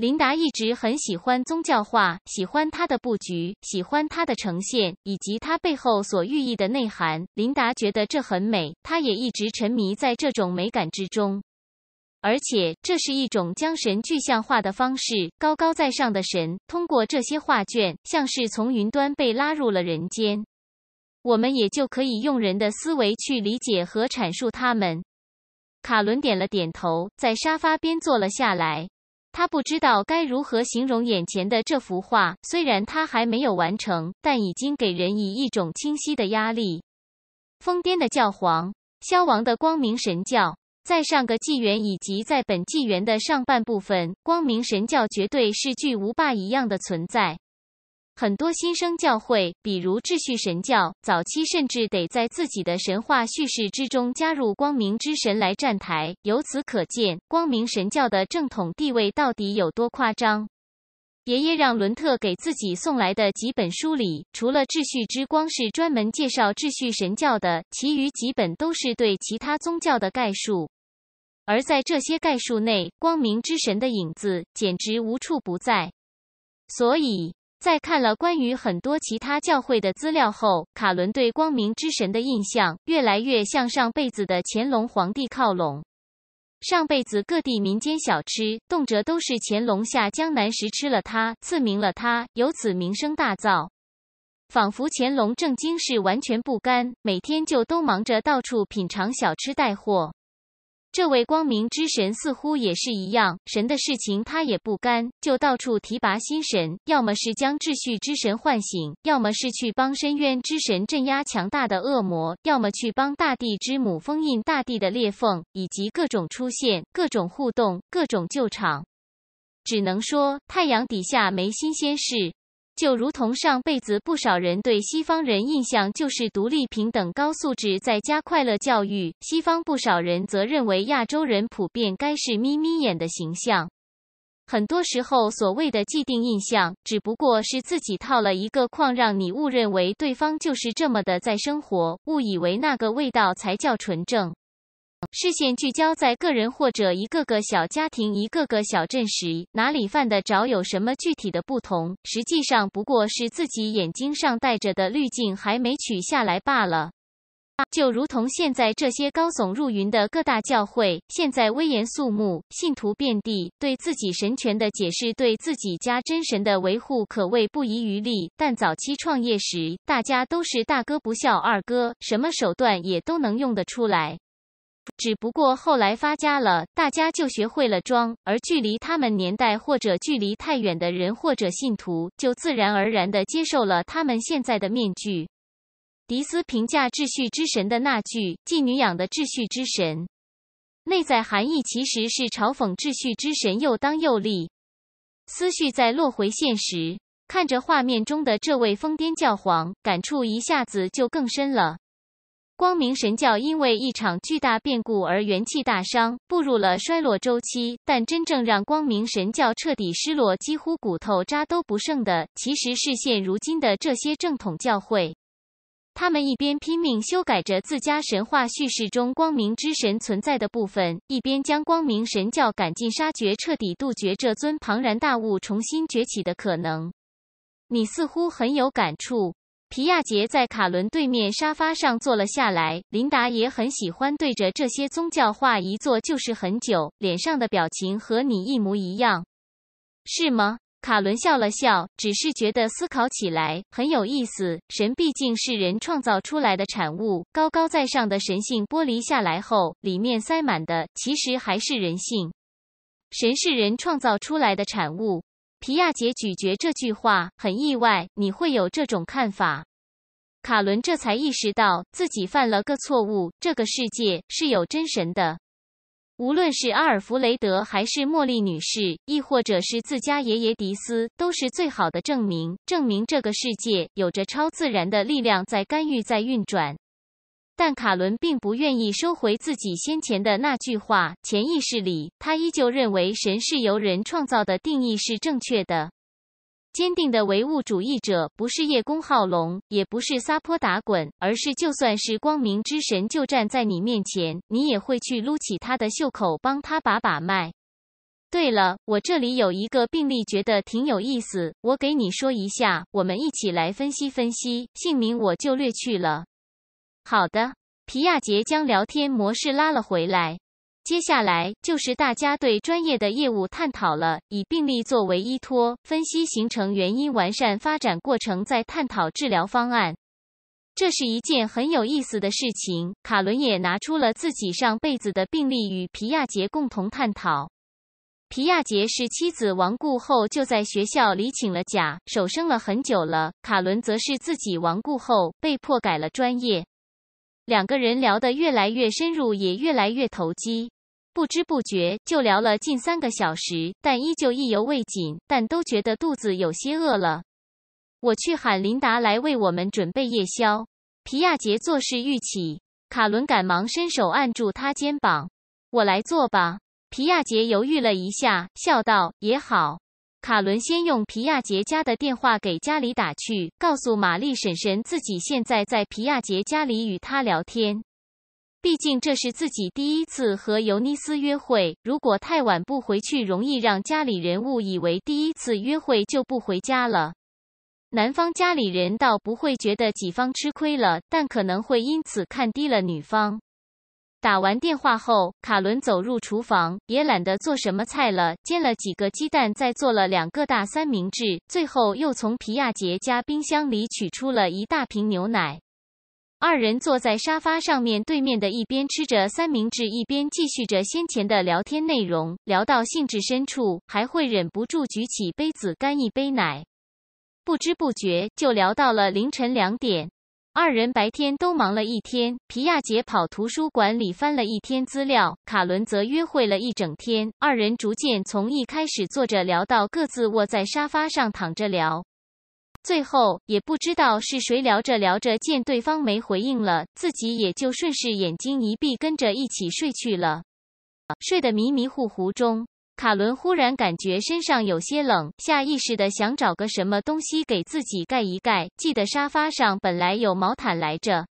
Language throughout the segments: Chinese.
琳达一直很喜欢宗教画，喜欢它的布局，喜欢它的呈现，以及它背后所寓意的内涵。琳达觉得这很美，她也一直沉迷在这种美感之中。而且，这是一种将神具象化的方式。高高在上的神，通过这些画卷，像是从云端被拉入了人间。我们也就可以用人的思维去理解和阐述它们。卡伦点了点头，在沙发边坐了下来。他不知道该如何形容眼前的这幅画，虽然他还没有完成，但已经给人以一种清晰的压力。疯癫的教皇，消亡的光明神教，在上个纪元以及在本纪元的上半部分，光明神教绝对是巨无霸一样的存在。很多新生教会，比如秩序神教，早期甚至得在自己的神话叙事之中加入光明之神来站台。由此可见，光明神教的正统地位到底有多夸张。爷爷让伦特给自己送来的几本书里，除了《秩序之光》是专门介绍秩序神教的，其余几本都是对其他宗教的概述。而在这些概述内，光明之神的影子简直无处不在。所以。在看了关于很多其他教会的资料后，卡伦对光明之神的印象越来越向上辈子的乾隆皇帝靠拢。上辈子各地民间小吃动辄都是乾隆下江南时吃了它，赐名了它，由此名声大噪。仿佛乾隆正经是完全不干，每天就都忙着到处品尝小吃带货。这位光明之神似乎也是一样，神的事情他也不干，就到处提拔新神，要么是将秩序之神唤醒，要么是去帮深渊之神镇压强大的恶魔，要么去帮大地之母封印大地的裂缝，以及各种出现、各种互动、各种救场。只能说，太阳底下没新鲜事。就如同上辈子，不少人对西方人印象就是独立、平等、高素质、在家快乐教育；西方不少人则认为亚洲人普遍该是眯眯眼的形象。很多时候，所谓的既定印象，只不过是自己套了一个框，让你误认为对方就是这么的在生活，误以为那个味道才叫纯正。视线聚焦在个人或者一个个小家庭、一个个小镇时，哪里犯得着有什么具体的不同？实际上不过是自己眼睛上戴着的滤镜还没取下来罢了。就如同现在这些高耸入云的各大教会，现在威严肃穆，信徒遍地，对自己神权的解释、对自己家真神的维护可谓不遗余力。但早期创业时，大家都是大哥不孝，二哥什么手段也都能用得出来。只不过后来发家了，大家就学会了装，而距离他们年代或者距离太远的人或者信徒，就自然而然的接受了他们现在的面具。迪斯评价秩序之神的那句“妓女养的秩序之神”，内在含义其实是嘲讽秩序之神又当又立。思绪在落回现实，看着画面中的这位疯癫教皇，感触一下子就更深了。光明神教因为一场巨大变故而元气大伤，步入了衰落周期。但真正让光明神教彻底失落，几乎骨头渣都不剩的，其实是现如今的这些正统教会。他们一边拼命修改着自家神话叙事中光明之神存在的部分，一边将光明神教赶尽杀绝，彻底杜绝这尊庞然大物重新崛起的可能。你似乎很有感触。皮亚杰在卡伦对面沙发上坐了下来，琳达也很喜欢对着这些宗教画一坐就是很久，脸上的表情和你一模一样，是吗？卡伦笑了笑，只是觉得思考起来很有意思。神毕竟是人创造出来的产物，高高在上的神性剥离下来后，里面塞满的其实还是人性。神是人创造出来的产物。皮亚杰咀嚼这句话，很意外你会有这种看法。卡伦这才意识到自己犯了个错误。这个世界是有真神的，无论是阿尔弗雷德还是茉莉女士，亦或者是自家爷爷迪斯，都是最好的证明。证明这个世界有着超自然的力量在干预，在运转。但卡伦并不愿意收回自己先前的那句话，潜意识里他依旧认为“神是由人创造的”定义是正确的。坚定的唯物主义者不是叶公好龙，也不是撒泼打滚，而是就算是光明之神就站在你面前，你也会去撸起他的袖口帮他把把脉。对了，我这里有一个病例，觉得挺有意思，我给你说一下，我们一起来分析分析。姓名我就略去了。好的，皮亚杰将聊天模式拉了回来，接下来就是大家对专业的业务探讨了。以病例作为依托，分析形成原因，完善发展过程，再探讨治疗方案。这是一件很有意思的事情。卡伦也拿出了自己上辈子的病例与皮亚杰共同探讨。皮亚杰是妻子亡故后就在学校里请了假，守生了很久了。卡伦则是自己亡故后被迫改了专业。两个人聊得越来越深入，也越来越投机，不知不觉就聊了近三个小时，但依旧意犹未尽，但都觉得肚子有些饿了。我去喊琳达来为我们准备夜宵。皮亚杰做势欲起，卡伦赶忙伸手按住他肩膀：“我来做吧。”皮亚杰犹豫了一下，笑道：“也好。”卡伦先用皮亚杰家的电话给家里打去，告诉玛丽婶婶自己现在在皮亚杰家里与他聊天。毕竟这是自己第一次和尤尼丝约会，如果太晚不回去，容易让家里人误以为第一次约会就不回家了。男方家里人倒不会觉得己方吃亏了，但可能会因此看低了女方。打完电话后，卡伦走入厨房，也懒得做什么菜了，煎了几个鸡蛋，再做了两个大三明治，最后又从皮亚杰家冰箱里取出了一大瓶牛奶。二人坐在沙发上面对面的一边吃着三明治，一边继续着先前的聊天内容，聊到兴致深处，还会忍不住举起杯子干一杯奶。不知不觉就聊到了凌晨两点。二人白天都忙了一天，皮亚杰跑图书馆里翻了一天资料，卡伦则约会了一整天。二人逐渐从一开始坐着聊，到各自卧在沙发上躺着聊，最后也不知道是谁聊着聊着，见对方没回应了，自己也就顺势眼睛一闭，跟着一起睡去了，睡得迷迷糊糊中。卡伦忽然感觉身上有些冷，下意识的想找个什么东西给自己盖一盖。记得沙发上本来有毛毯来着，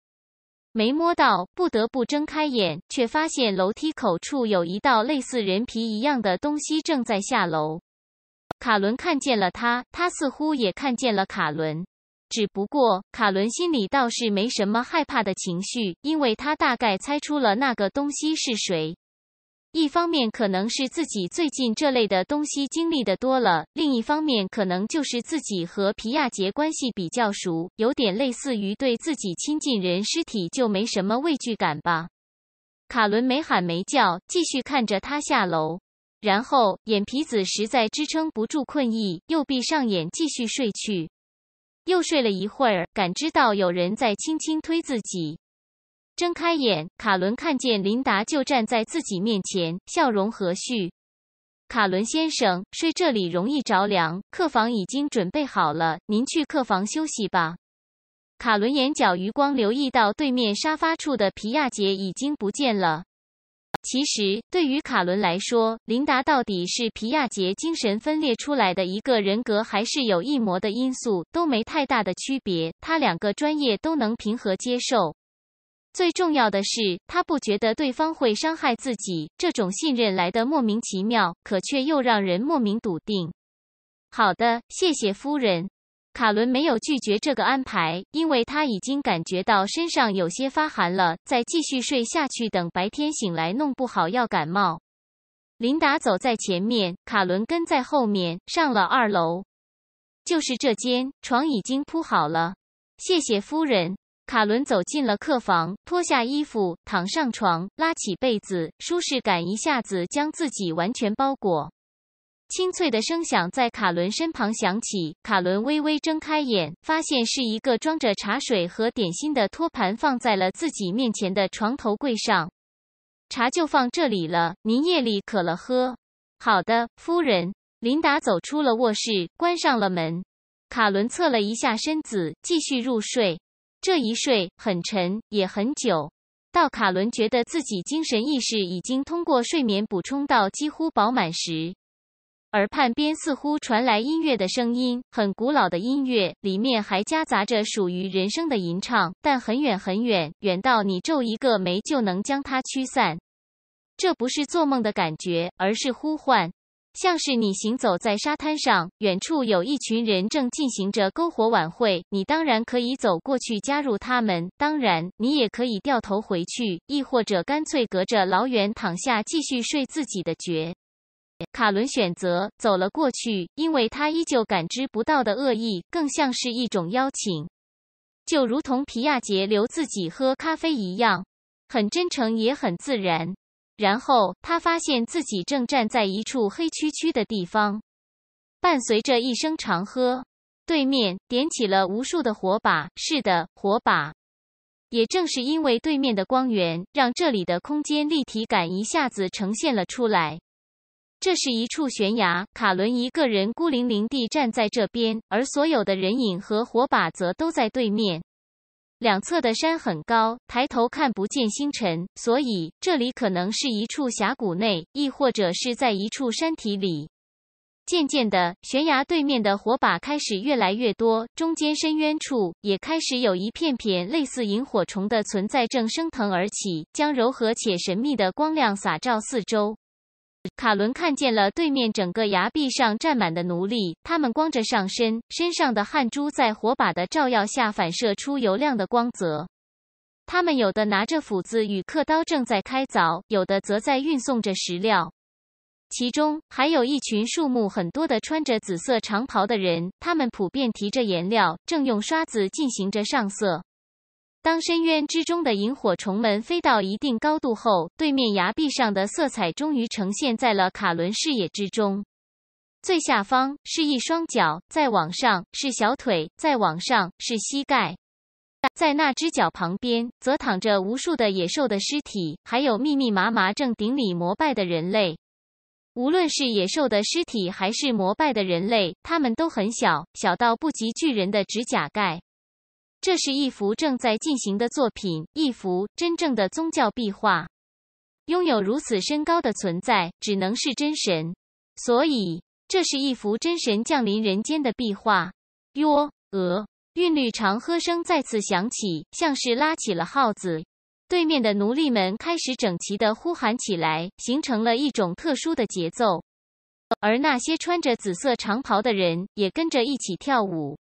没摸到，不得不睁开眼，却发现楼梯口处有一道类似人皮一样的东西正在下楼。卡伦看见了他，他似乎也看见了卡伦，只不过卡伦心里倒是没什么害怕的情绪，因为他大概猜出了那个东西是谁。一方面可能是自己最近这类的东西经历的多了，另一方面可能就是自己和皮亚杰关系比较熟，有点类似于对自己亲近人尸体就没什么畏惧感吧。卡伦没喊没叫，继续看着他下楼，然后眼皮子实在支撑不住困意，又闭上眼继续睡去。又睡了一会儿，感知到有人在轻轻推自己。睁开眼，卡伦看见琳达就站在自己面前，笑容和煦。卡伦先生，睡这里容易着凉，客房已经准备好了，您去客房休息吧。卡伦眼角余光留意到对面沙发处的皮亚杰已经不见了。其实对于卡伦来说，琳达到底是皮亚杰精神分裂出来的一个人格，还是有异魔的因素，都没太大的区别，他两个专业都能平和接受。最重要的是，他不觉得对方会伤害自己。这种信任来的莫名其妙，可却又让人莫名笃定。好的，谢谢夫人。卡伦没有拒绝这个安排，因为他已经感觉到身上有些发寒了。再继续睡下去，等白天醒来，弄不好要感冒。琳达走在前面，卡伦跟在后面，上了二楼，就是这间，床已经铺好了。谢谢夫人。卡伦走进了客房，脱下衣服，躺上床，拉起被子，舒适感一下子将自己完全包裹。清脆的声响在卡伦身旁响起，卡伦微微睁开眼，发现是一个装着茶水和点心的托盘放在了自己面前的床头柜上。茶就放这里了，您夜里渴了喝。好的，夫人。琳达走出了卧室，关上了门。卡伦侧了一下身子，继续入睡。这一睡很沉，也很久。到卡伦觉得自己精神意识已经通过睡眠补充到几乎饱满时，耳畔边似乎传来音乐的声音，很古老的音乐，里面还夹杂着属于人声的吟唱，但很远很远，远到你皱一个眉就能将它驱散。这不是做梦的感觉，而是呼唤。像是你行走在沙滩上，远处有一群人正进行着篝火晚会，你当然可以走过去加入他们，当然你也可以掉头回去，亦或者干脆隔着老远躺下继续睡自己的觉。卡伦选择走了过去，因为他依旧感知不到的恶意，更像是一种邀请，就如同皮亚杰留自己喝咖啡一样，很真诚也很自然。然后他发现自己正站在一处黑黢黢的地方，伴随着一声长喝，对面点起了无数的火把。是的，火把。也正是因，为对面的光源，让这里的空间立体感一下子呈现了出来。这是一处悬崖，卡伦一个人孤零零地站在这边，而所有的人影和火把则都在对面。两侧的山很高，抬头看不见星辰，所以这里可能是一处峡谷内，亦或者是在一处山体里。渐渐的，悬崖对面的火把开始越来越多，中间深渊处也开始有一片片类似萤火虫的存在正升腾而起，将柔和且神秘的光亮洒照四周。卡伦看见了对面整个崖壁上站满的奴隶，他们光着上身，身上的汗珠在火把的照耀下反射出油亮的光泽。他们有的拿着斧子与刻刀正在开凿，有的则在运送着石料。其中还有一群数目很多的穿着紫色长袍的人，他们普遍提着颜料，正用刷子进行着上色。当深渊之中的萤火虫们飞到一定高度后，对面崖壁上的色彩终于呈现在了卡伦视野之中。最下方是一双脚，再往上是小腿，再往上是膝盖。在那只脚旁边，则躺着无数的野兽的尸体，还有密密麻麻正顶礼膜拜的人类。无论是野兽的尸体，还是膜拜的人类，他们都很小，小到不及巨人的指甲盖。这是一幅正在进行的作品，一幅真正的宗教壁画。拥有如此身高的存在，只能是真神。所以，这是一幅真神降临人间的壁画。哟，鹅，韵律长喝声再次响起，像是拉起了号子。对面的奴隶们开始整齐地呼喊起来，形成了一种特殊的节奏。而那些穿着紫色长袍的人也跟着一起跳舞。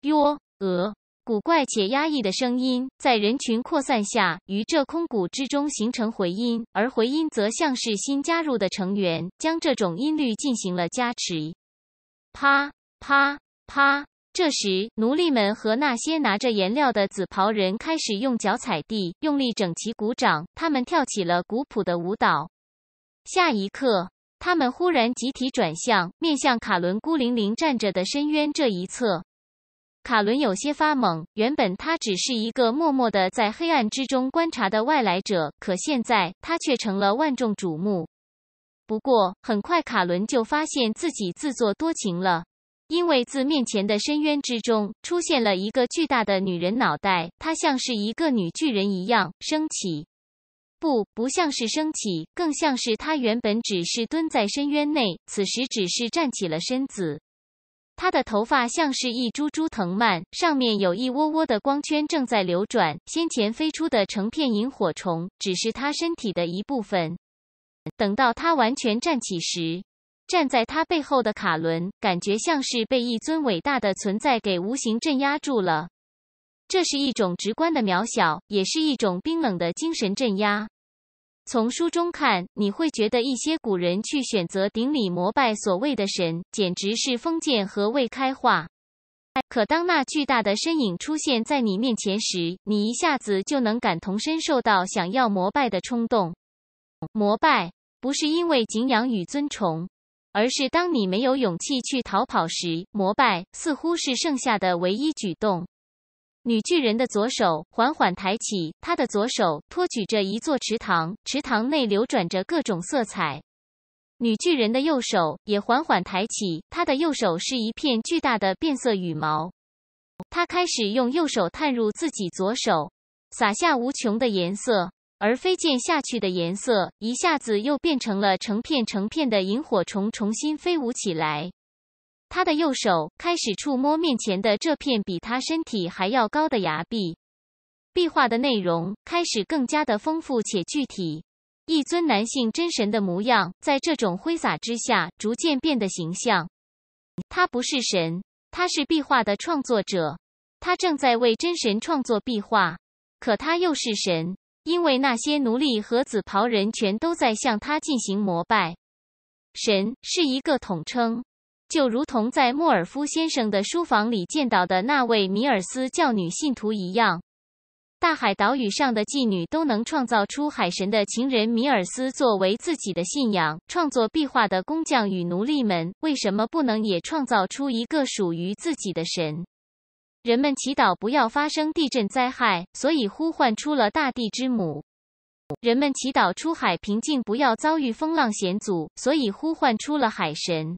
哟，鹅。古怪且压抑的声音在人群扩散下，于这空谷之中形成回音，而回音则像是新加入的成员，将这种音律进行了加持。啪啪啪！这时，奴隶们和那些拿着颜料的紫袍人开始用脚踩地，用力整齐鼓掌。他们跳起了古朴的舞蹈。下一刻，他们忽然集体转向，面向卡伦孤零零站着的深渊这一侧。卡伦有些发懵。原本他只是一个默默的在黑暗之中观察的外来者，可现在他却成了万众瞩目。不过很快，卡伦就发现自己自作多情了，因为自面前的深渊之中出现了一个巨大的女人脑袋。她像是一个女巨人一样升起，不，不像是升起，更像是她原本只是蹲在深渊内，此时只是站起了身子。他的头发像是一株株藤蔓，上面有一窝窝的光圈正在流转。先前飞出的成片萤火虫只是他身体的一部分。等到他完全站起时，站在他背后的卡伦感觉像是被一尊伟大的存在给无形镇压住了。这是一种直观的渺小，也是一种冰冷的精神镇压。从书中看，你会觉得一些古人去选择顶礼膜拜所谓的神，简直是封建和未开化。可当那巨大的身影出现在你面前时，你一下子就能感同身受到想要膜拜的冲动。膜拜不是因为敬仰与尊崇，而是当你没有勇气去逃跑时，膜拜似乎是剩下的唯一举动。女巨人的左手缓缓抬起，她的左手托举着一座池塘，池塘内流转着各种色彩。女巨人的右手也缓缓抬起，她的右手是一片巨大的变色羽毛。她开始用右手探入自己左手，撒下无穷的颜色，而飞溅下去的颜色一下子又变成了成片成片的萤火虫，重新飞舞起来。他的右手开始触摸面前的这片比他身体还要高的崖壁，壁画的内容开始更加的丰富且具体。一尊男性真神的模样，在这种挥洒之下逐渐变得形象。他不是神，他是壁画的创作者，他正在为真神创作壁画。可他又是神，因为那些奴隶和紫袍人全都在向他进行膜拜。神是一个统称。就如同在莫尔夫先生的书房里见到的那位米尔斯教女信徒一样，大海岛屿上的妓女都能创造出海神的情人米尔斯作为自己的信仰。创作壁画的工匠与奴隶们为什么不能也创造出一个属于自己的神？人们祈祷不要发生地震灾害，所以呼唤出了大地之母。人们祈祷出海平静，不要遭遇风浪险阻，所以呼唤出了海神。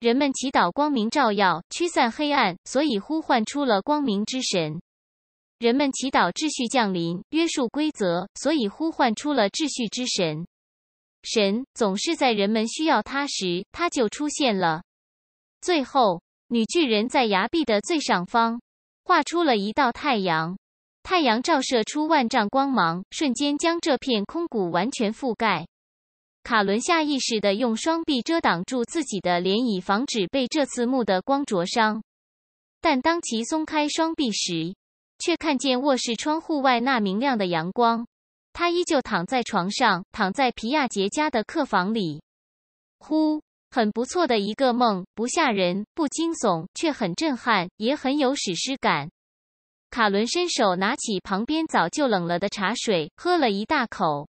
人们祈祷光明照耀，驱散黑暗，所以呼唤出了光明之神。人们祈祷秩序降临，约束规则，所以呼唤出了秩序之神。神总是在人们需要他时，他就出现了。最后，女巨人在崖壁的最上方画出了一道太阳，太阳照射出万丈光芒，瞬间将这片空谷完全覆盖。卡伦下意识地用双臂遮挡住自己的脸，以防止被这刺目的光灼伤。但当其松开双臂时，却看见卧室窗户外那明亮的阳光。他依旧躺在床上，躺在皮亚杰家的客房里。呼，很不错的一个梦，不吓人，不惊悚，却很震撼，也很有史诗感。卡伦伸手拿起旁边早就冷了的茶水，喝了一大口，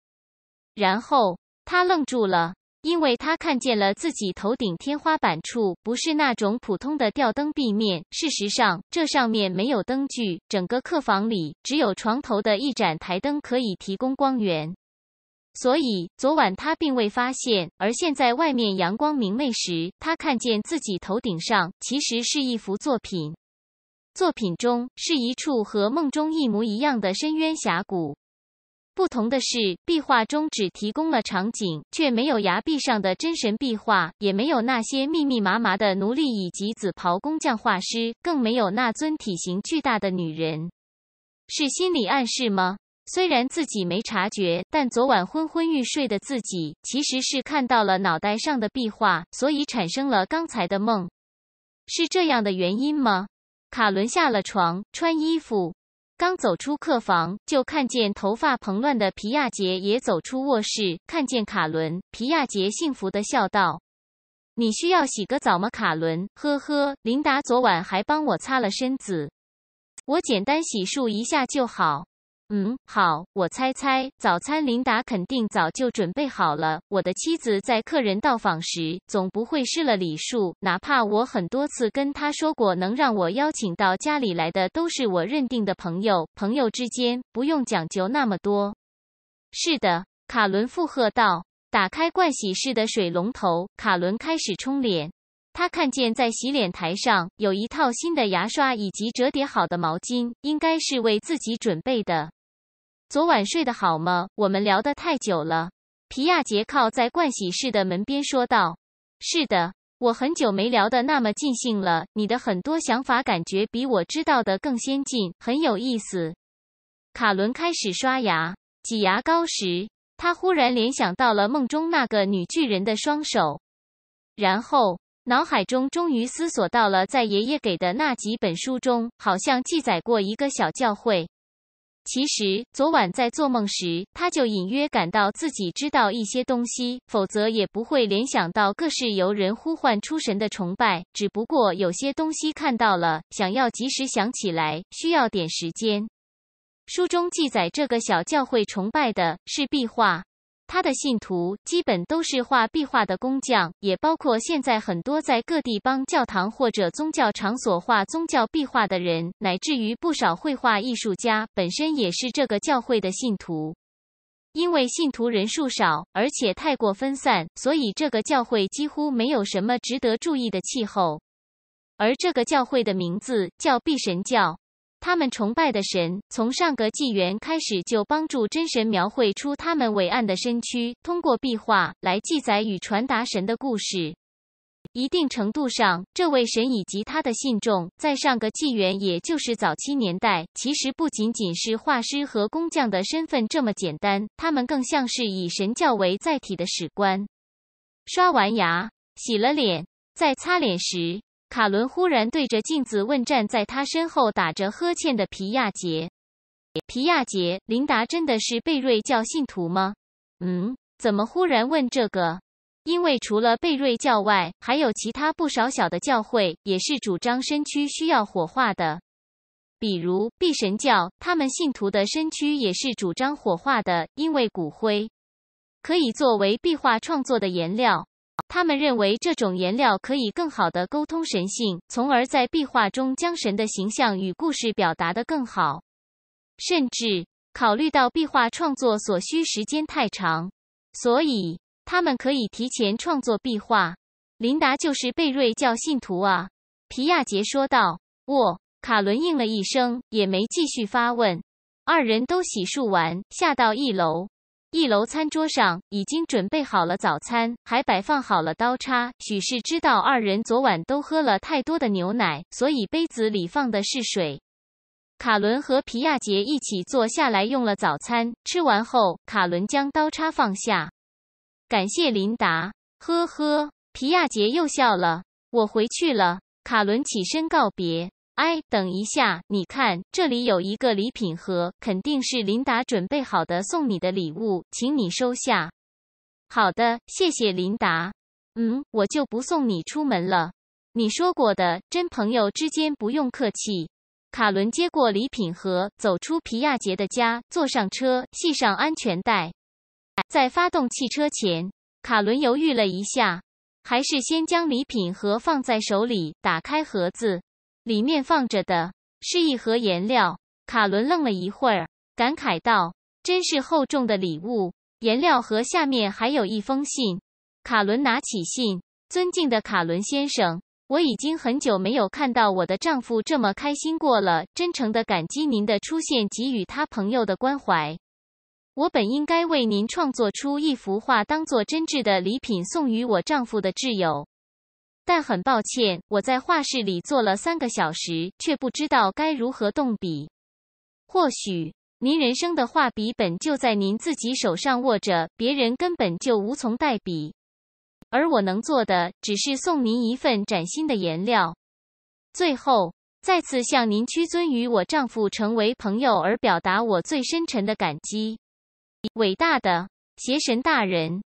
然后。他愣住了，因为他看见了自己头顶天花板处不是那种普通的吊灯壁面。事实上，这上面没有灯具，整个客房里只有床头的一盏台灯可以提供光源。所以昨晚他并未发现，而现在外面阳光明媚时，他看见自己头顶上其实是一幅作品，作品中是一处和梦中一模一样的深渊峡谷。不同的是，壁画中只提供了场景，却没有崖壁上的真神壁画，也没有那些密密麻麻的奴隶以及紫袍工匠画师，更没有那尊体型巨大的女人。是心理暗示吗？虽然自己没察觉，但昨晚昏昏欲睡的自己，其实是看到了脑袋上的壁画，所以产生了刚才的梦。是这样的原因吗？卡伦下了床，穿衣服。刚走出客房，就看见头发蓬乱的皮亚杰也走出卧室，看见卡伦。皮亚杰幸福的笑道：“你需要洗个澡吗，卡伦？”“呵呵，琳达昨晚还帮我擦了身子，我简单洗漱一下就好。”嗯，好，我猜猜，早餐琳达肯定早就准备好了。我的妻子在客人到访时总不会失了礼数，哪怕我很多次跟她说过，能让我邀请到家里来的都是我认定的朋友，朋友之间不用讲究那么多。是的，卡伦附和道。打开盥洗室的水龙头，卡伦开始冲脸。他看见在洗脸台上有一套新的牙刷以及折叠好的毛巾，应该是为自己准备的。昨晚睡得好吗？我们聊得太久了。皮亚杰靠在盥洗室的门边说道：“是的，我很久没聊得那么尽兴了。你的很多想法感觉比我知道的更先进，很有意思。”卡伦开始刷牙、挤牙膏时，他忽然联想到了梦中那个女巨人的双手，然后脑海中终于思索到了，在爷爷给的那几本书中，好像记载过一个小教会。其实昨晚在做梦时，他就隐约感到自己知道一些东西，否则也不会联想到各式由人呼唤出神的崇拜。只不过有些东西看到了，想要及时想起来，需要点时间。书中记载，这个小教会崇拜的是壁画。他的信徒基本都是画壁画的工匠，也包括现在很多在各地帮教堂或者宗教场所画宗教壁画的人，乃至于不少绘画艺术家本身也是这个教会的信徒。因为信徒人数少，而且太过分散，所以这个教会几乎没有什么值得注意的气候。而这个教会的名字叫毕神教。他们崇拜的神，从上个纪元开始就帮助真神描绘出他们伟岸的身躯，通过壁画来记载与传达神的故事。一定程度上，这位神以及他的信众，在上个纪元，也就是早期年代，其实不仅仅是画师和工匠的身份这么简单，他们更像是以神教为载体的史官。刷完牙，洗了脸，在擦脸时。卡伦忽然对着镜子问站在他身后打着呵欠的皮亚杰：“皮亚杰，琳达真的是贝瑞教信徒吗？”“嗯，怎么忽然问这个？”“因为除了贝瑞教外，还有其他不少小的教会也是主张身躯需要火化的，比如毕神教，他们信徒的身躯也是主张火化的，因为骨灰可以作为壁画创作的颜料。”他们认为这种颜料可以更好的沟通神性，从而在壁画中将神的形象与故事表达的更好。甚至考虑到壁画创作所需时间太长，所以他们可以提前创作壁画。琳达就是贝瑞教信徒啊，皮亚杰说道。哦，卡伦应了一声，也没继续发问。二人都洗漱完，下到一楼。一楼餐桌上已经准备好了早餐，还摆放好了刀叉。许是知道二人昨晚都喝了太多的牛奶，所以杯子里放的是水。卡伦和皮亚杰一起坐下来用了早餐。吃完后，卡伦将刀叉放下，感谢琳达。呵呵，皮亚杰又笑了。我回去了。卡伦起身告别。哎，等一下，你看这里有一个礼品盒，肯定是琳达准备好的送你的礼物，请你收下。好的，谢谢琳达。嗯，我就不送你出门了。你说过的，真朋友之间不用客气。卡伦接过礼品盒，走出皮亚杰的家，坐上车，系上安全带。在发动汽车前，卡伦犹豫了一下，还是先将礼品盒放在手里，打开盒子。里面放着的是一盒颜料。卡伦愣了一会儿，感慨道：“真是厚重的礼物。”颜料盒下面还有一封信。卡伦拿起信：“尊敬的卡伦先生，我已经很久没有看到我的丈夫这么开心过了。真诚的感激您的出现，给予他朋友的关怀。我本应该为您创作出一幅画，当做真挚的礼品送予我丈夫的挚友。”但很抱歉，我在画室里坐了三个小时，却不知道该如何动笔。或许您人生的画笔本就在您自己手上握着，别人根本就无从代笔。而我能做的，只是送您一份崭新的颜料。最后，再次向您屈尊于我丈夫成为朋友，而表达我最深沉的感激。伟大的邪神大人。